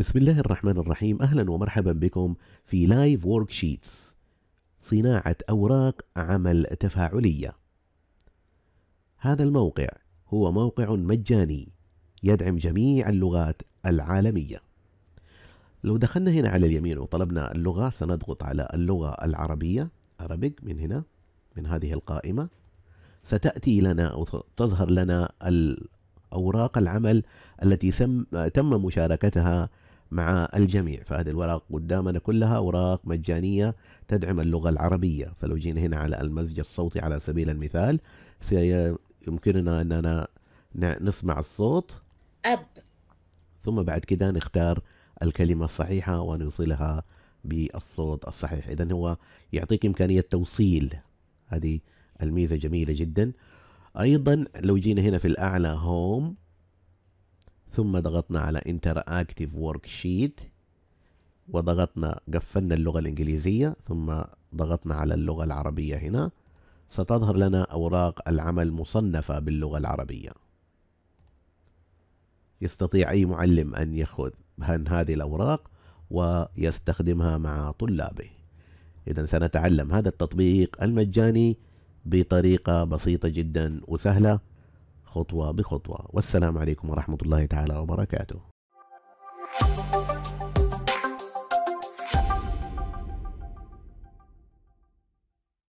بسم الله الرحمن الرحيم أهلا ومرحبا بكم في لايف ورك شيتس صناعة أوراق عمل تفاعلية هذا الموقع هو موقع مجاني يدعم جميع اللغات العالمية لو دخلنا هنا على اليمين وطلبنا اللغة سنضغط على اللغة العربية Arabic من هنا من هذه القائمة ستأتي لنا أو تظهر لنا أوراق العمل التي تم مشاركتها مع الجميع فهذه الورق قدامنا كلها أوراق مجانية تدعم اللغة العربية فلو جينا هنا على المزج الصوتي على سبيل المثال يمكننا أننا نسمع الصوت أب ثم بعد كده نختار الكلمة الصحيحة ونوصلها بالصوت الصحيح إذا هو يعطيك إمكانية توصيل هذه الميزة جميلة جدا أيضا لو جينا هنا في الأعلى هوم ثم ضغطنا على interactive worksheet وضغطنا قفلنا اللغة الإنجليزية ثم ضغطنا على اللغة العربية هنا ستظهر لنا أوراق العمل مصنفة باللغة العربية يستطيع أي معلم أن يأخذ هذه الأوراق ويستخدمها مع طلابه إذا سنتعلم هذا التطبيق المجاني بطريقة بسيطة جدا وسهلة خطوة بخطوة والسلام عليكم ورحمة الله تعالى وبركاته